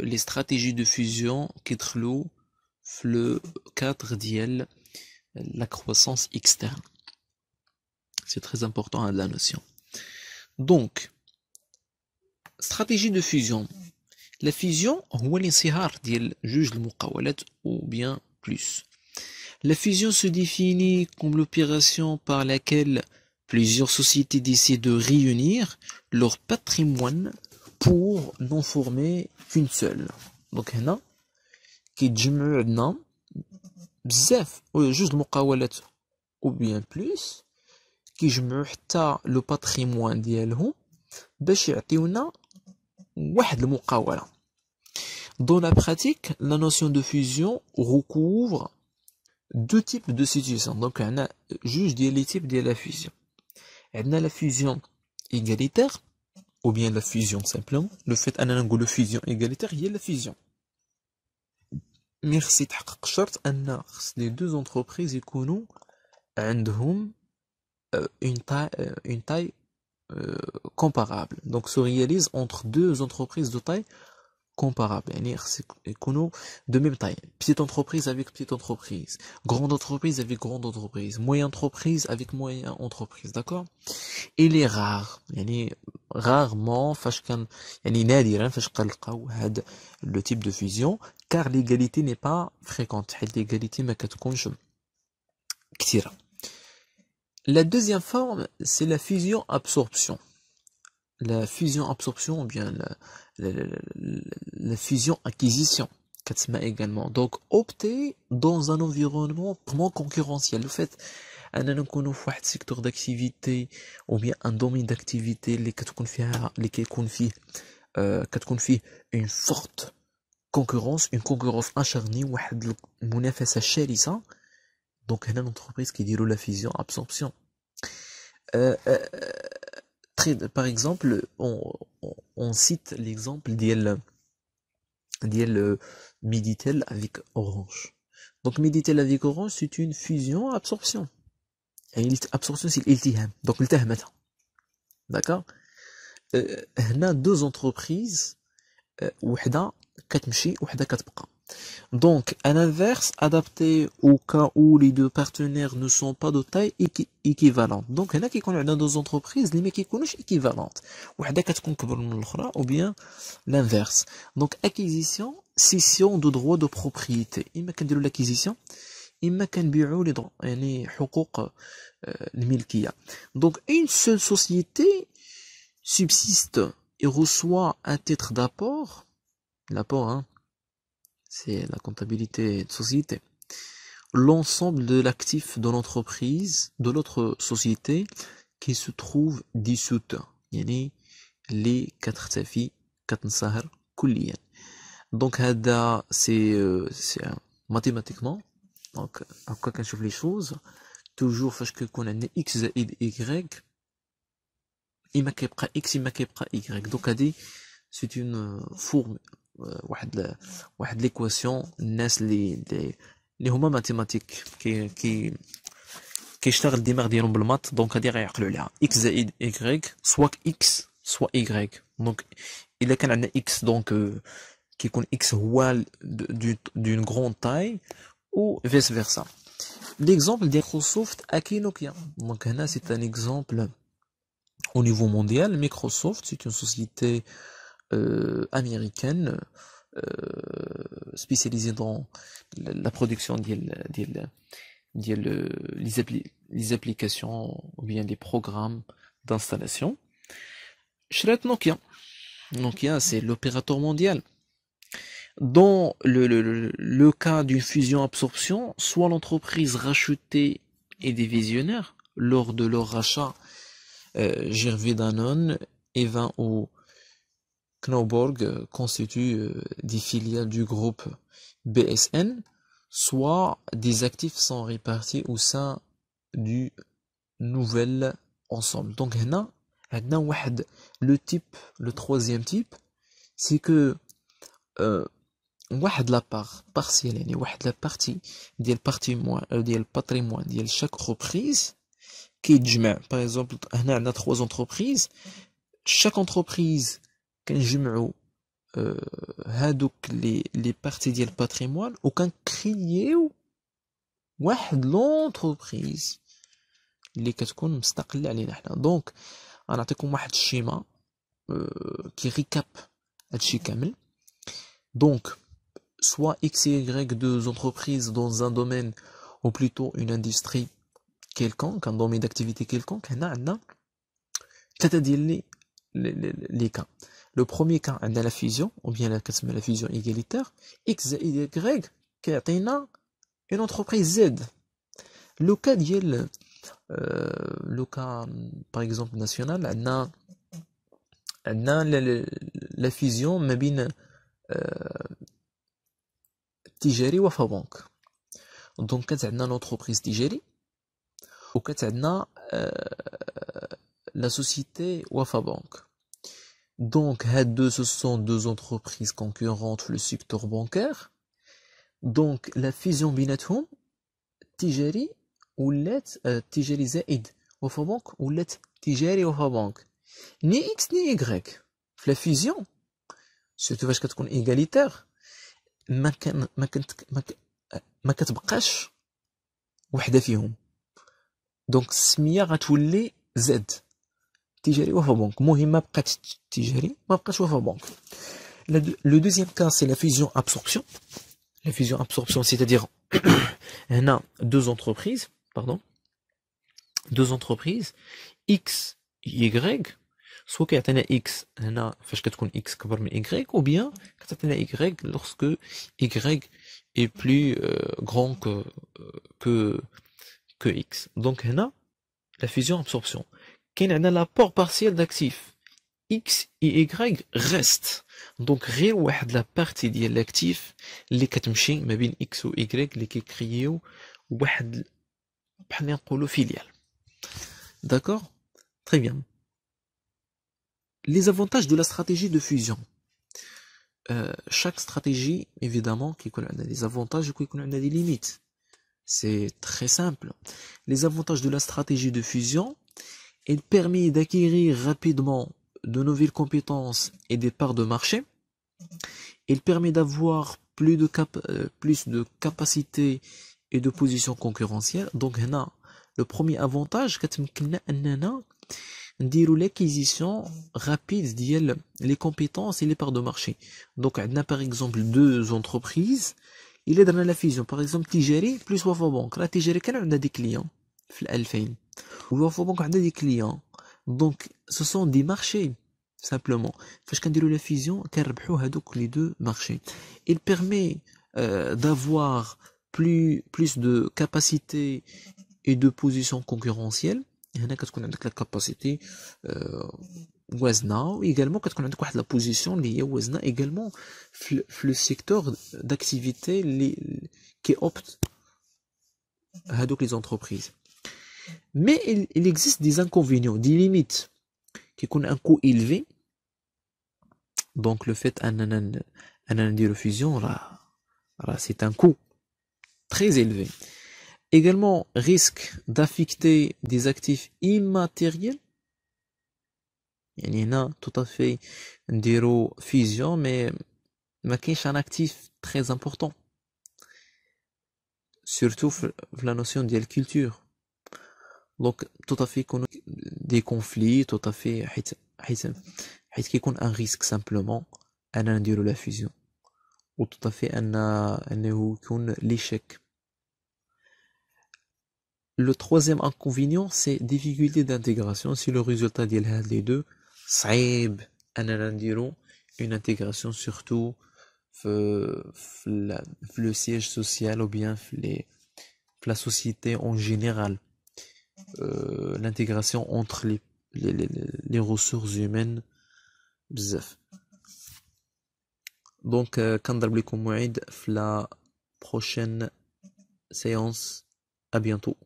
les stratégies de fusion qui trouvent le cadre la croissance externe. C'est très important à hein, la notion. Donc, stratégie de fusion. La fusion, هو juge juge mot « ou bien plus. La fusion se définit comme l'opération par laquelle plusieurs sociétés décident de réunir leur patrimoine pour n'en former qu'une seule. Donc qui هنا qui تجمعوا عندنا بزاف جوج المقاولات او بيان بلوس كيجمعوا حتى le un, ديالهم باش يعطيونا واحد المقاوله Dans la pratique, la notion de fusion recouvre deux types de situations. Donc, on a juge les types de la fusion. On a la fusion égalitaire ou bien la fusion simplement. Le fait qu'on a de fusion égalitaire, il y a la fusion. Merci les deux entreprises économiques euh, عندهم une taille euh, une taille euh, comparable. Donc se réalise entre deux entreprises de taille Comparable, comparables de même taille petite entreprise avec petite entreprise grande entreprise avec grande entreprise moyenne entreprise avec moyenne entreprise d'accord il est rare rarement le type de fusion car l'égalité n'est pas fréquente l'égalité la deuxième forme c'est la fusion absorption la fusion-absorption ou bien la, la, la, la fusion-acquisition également. Donc, opter dans un environnement moins concurrentiel. Le fait, un secteur un secteur d'activité ou bien un domaine d'activité les quatre فيها confie فيه une forte concurrence une concurrence acharnée il y شرسة une entreprise qui dit la fusion absorption euh, euh, par exemple, on, cite l'exemple d'IL, d'IL euh, Meditel avec Orange. Donc Meditel avec Orange, c'est une fusion absorption. absorption, c'est l'ITM. Donc maintenant. d'accord On euh, a deux entreprises, une euh, qui donc, un inverse adapté au cas où les deux partenaires ne sont pas de taille équivalente. Donc, il y a deux entreprises mais qui connaissent équivalentes. Ou ou bien l'inverse. Donc, acquisition, Cession de droits de propriété. Il y a l'acquisition. Euh, droits euh, Les les يعني حقوق propriété donc une seule société subsiste et reçoit un titre d'apport l'apport hein, c'est la comptabilité de société, l'ensemble de l'actif de l'entreprise, de l'autre société, qui se trouve dissoute. les quatre Donc, c'est euh, mathématiquement, donc, à quoi qu'on les choses, toujours, parce que qu'on a x et y, il m'a x, il m'a y. Donc, c'est une euh, forme. L'équation n'est pas les mathématiques qui sont les mathématiques qui mathématiques. Donc, à dire que le X et Y, soit X, soit Y. Donc, il y a un X qui est un X d'une grande taille ou vice-versa. L'exemple d'Ecrossoft, Akinokia. Donc, c'est un exemple au niveau mondial. Microsoft, c'est une société. Euh, américaine euh, spécialisée dans la production des applications ou bien des programmes d'installation. Chret Nokia. Nokia, c'est l'opérateur mondial. Dans le, cas d'une fusion-absorption, soit l'entreprise rachetée et divisionnaire, lors de leur rachat, euh, Gervais Danone et 20 au Knoborg euh, constitue euh, des filiales du groupe BSN, soit des actifs sont répartis au sein du nouvel ensemble. Donc le type le troisième type c'est que euh, la part partielle la partie ديال patrimoine ديال euh, patrimoine ديال chaque entreprise par exemple on a trois entreprises chaque entreprise jumeau j'ouvre, donc les les parties du patrimoine, aucun crié ou, une l'entreprise les qui va être complètement indépendante. Donc, je vais vous donner une schéma qui récapitule. Donc, soit x et y deux entreprises dans un domaine ou plutôt une industrie quelconque, un domaine d'activité quelconque, et hein, hein. C'est-à-dire les les cas. Le premier cas, la fusion, ou bien la fusion égalitaire, x et y, qui une entreprise z. Le cas, euh, le cas par exemple, national, on la, fusion, mais bien et euh, Tigéri Donc, on a l'entreprise Tigéri, ou on a euh, la société ou donc, deux, ce sont deux entreprises concurrentes le secteur bancaire. Donc, la fusion binathoum, Tijari ou let euh, Zaid, banque ou let Ni X ni Y. La fusion, surtout parce qu'elle est égalitaire, ma ma ما le deuxième cas c'est la fusion absorption. La fusion absorption c'est à dire qu'elle a deux entreprises, pardon, deux entreprises, X et Y, soit qu'elle a X, elle a fait ce qu'elle ou bien qu'elle a Y lorsque Y est plus euh, grand euh, que X. Donc elle a la fusion absorption qu'il y a l'apport partiel d'actifs. X et Y restent. Donc, rien ou la partie de l'actif, les quatre mais bien X ou Y, les qui créent ou un le filial D'accord Très bien. Les avantages de la stratégie de fusion. Euh, chaque stratégie, évidemment, qui connaît des avantages et qui a des limites. C'est très simple. Les avantages de la stratégie de fusion, il permet d'acquérir rapidement de nouvelles compétences et des parts de marché. Il permet d'avoir plus de, euh, capacités et de positions concurrentielles. Donc, là, le premier avantage, a l'acquisition rapide ديال les compétences et les parts de marché donc on a par exemple deux entreprises il est dans la fusion par exemple Tigeri plus Wafa Bank la Tigeri on a des clients 2000 il faut donc des clients. Donc, ce sont des marchés, simplement. Fach quand la fusion, les deux marchés. Il permet euh, d'avoir plus, plus de capacité et de position concurrentielles. Il y en a qu'on la capacité. de euh, également, quand on a la position liée au Wazna, également, le secteur d'activité qui opte à les entreprises. Mais il, existe des inconvénients, des limites, qui ont un coût élevé. Donc le fait d'un de fusion, c'est un coût très élevé. Également, risque d'affecter des actifs immatériels. Il y en a tout à fait une fusion, mais est un actif très important. Surtout la notion de culture. Donc, tout à fait, des conflits, tout à fait, un simplement un la fusion ou la fusion tout à fait انه يكون l'échec le troisième inconvénient c'est difficulté d'intégration si le résultat des les deux صعيب une intégration surtout le siège social ou bien la société en général euh, l'intégration entre les, les, ressources humaines donc quand euh, vous la prochaine séance à bientôt